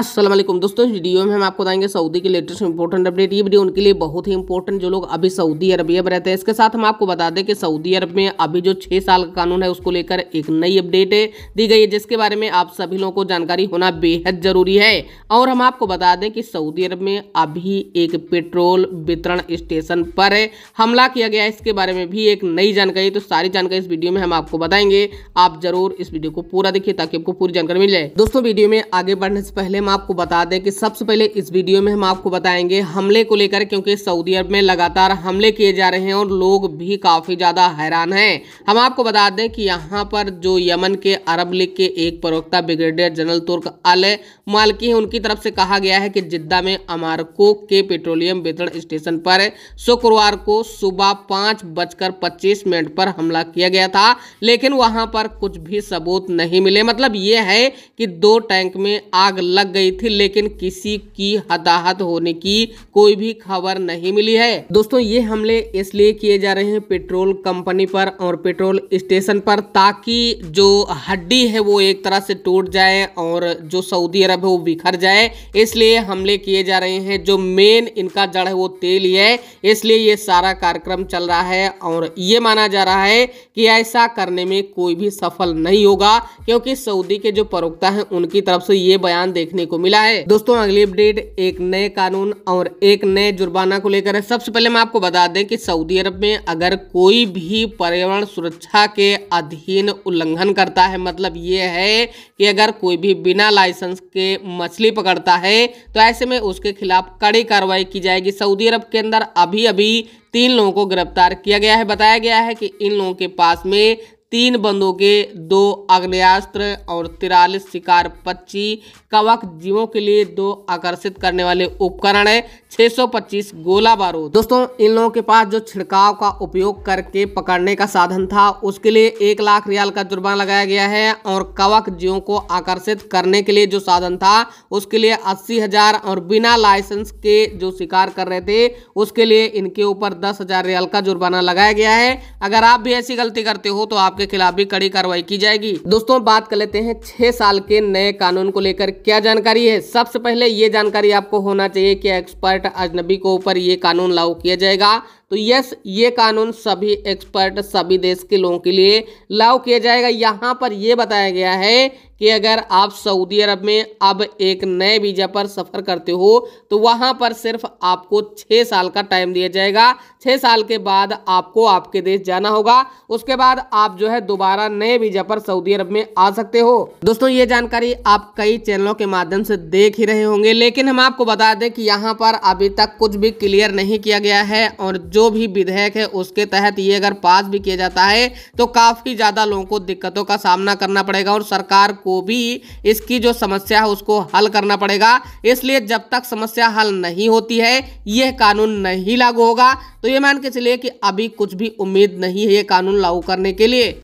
असलम दोस्तों इस वीडियो में हम आपको बताएंगे सऊदी के लेटेस्ट इंपॉर्टेंट अपडेट ये वीडियो उनके लिए बहुत ही इंपॉर्टेंट जो लोग अभी सऊदी अरबिया में रहते हैं इसके साथ हम आपको बता दें कि सऊदी अरब में अभी जो छः साल का कानून है उसको लेकर एक नई अपडेट दी गई है जिसके बारे में आप सभी लोगों को जानकारी होना बेहद ज़रूरी है और हम आपको बता दें कि सऊदी अरब में अभी एक पेट्रोल वितरण स्टेशन पर हमला किया गया इसके बारे में भी एक नई जानकारी तो सारी जानकारी इस वीडियो में हम आपको बताएंगे आप जरूर इस वीडियो को पूरा देखिए ताकि आपको पूरी जानकारी मिल जाए दोस्तों वीडियो में आगे बढ़ने से पहले आपको बता दें कि सबसे पहले इस वीडियो में हम आपको बताएंगे हमले को लेकर क्योंकि सऊदी अरब में लगातार हमले किए जा रहे हैं और लोग भी काफ़ी ज़्यादा हैरान हैं हम आपको बता दें कि यहाँ पर जो यमन के अरब लीग के एक प्रवक्ता ब्रिगेडियर जनरल तुर्क अल मालकी है उनकी तरफ से कहा गया है कि जिद्दा में अमारको के पेट्रोलियम वितरण स्टेशन पर शुक्रवार को सुबह पांच बजकर पच्चीस मिनट पर हमला किया गया था लेकिन वहां पर कुछ भी सबूत नहीं मिले मतलब ये है कि दो टैंक में आग लग गई थी लेकिन किसी की हताहत होने की कोई भी खबर नहीं मिली है दोस्तों ये हमले इसलिए किए जा रहे हैं पेट्रोल कंपनी पर और पेट्रोल स्टेशन पर ताकि जो हड्डी है वो एक तरह से टूट जाए और जो सऊदी अरब है वो बिखर जाए इसलिए हमले किए जा रहे हैं जो मेन इनका जड़ है वो तेल ही है इसलिए ये सारा कार्यक्रम चल रहा है और ये माना जा रहा है कि ऐसा करने में कोई भी सफल नहीं होगा क्योंकि सऊदी के जो प्रवक्ता हैं उनकी तरफ से ये बयान देखने देखने को मिला है दोस्तों अगली अपडेट एक नए कानून और एक नए जुर्माना को लेकर है सबसे पहले मैं आपको बता दें कि सऊदी अरब में अगर कोई भी पर्यावरण सुरक्षा के अधीन उल्लंघन करता है मतलब ये है कि अगर कोई भी बिना लाइसेंस के मछली पकड़ता है तो ऐसे में उसके खिलाफ कड़ी कार्रवाई की जाएगी सऊदी अरब के अंदर अभी अभी तीन लोगों को गिरफ्तार किया गया है बताया गया है कि इन लोगों के पास में तीन बंदूकें दो अग्नियास्त्र और तिरालीस शिकार पच्ची कवक जीवों के लिए दो आकर्षित करने वाले उपकरण है 625 गोला बारूद दोस्तों इन लोगों के पास जो छिड़काव का उपयोग करके पकड़ने का साधन था उसके लिए एक लाख रियाल का जुर्माना लगाया गया है और कवक जीवों को आकर्षित करने के लिए जो साधन था उसके लिए अस्सी हजार और बिना लाइसेंस के जो शिकार कर रहे थे उसके लिए इनके ऊपर दस हजार रियाल का जुर्माना लगाया गया है अगर आप भी ऐसी गलती करते हो तो आप के खिलाफ भी कड़ी कार्रवाई की जाएगी दोस्तों बात कर लेते हैं छह साल के नए कानून को लेकर क्या जानकारी है सबसे पहले ये जानकारी आपको होना चाहिए कि एक्सपर्ट अजनबी को ऊपर ये कानून लागू किया जाएगा तो यस ये कानून सभी एक्सपर्ट सभी देश के लोगों के लिए लागू किया जाएगा यहाँ पर यह बताया गया है कि अगर आप सऊदी अरब में अब एक नए वीज़ा पर सफ़र करते हो तो वहाँ पर सिर्फ आपको छः साल का टाइम दिया जाएगा छः साल के बाद आपको आपके देश जाना होगा उसके बाद आप जो है दोबारा नए वीज़ा पर सऊदी अरब में आ सकते हो दोस्तों ये जानकारी आप कई चैनलों के माध्यम से देख ही रहे होंगे लेकिन हम आपको बता दें कि यहाँ पर अभी तक कुछ भी क्लियर नहीं किया गया है और जो जो भी विधेयक है उसके तहत ये अगर पास भी किया जाता है तो काफ़ी ज़्यादा लोगों को दिक्कतों का सामना करना पड़ेगा और सरकार को भी इसकी जो समस्या है उसको हल करना पड़ेगा इसलिए जब तक समस्या हल नहीं होती है यह कानून नहीं लागू होगा तो ये मान के चलिए कि अभी कुछ भी उम्मीद नहीं है ये कानून लागू करने के लिए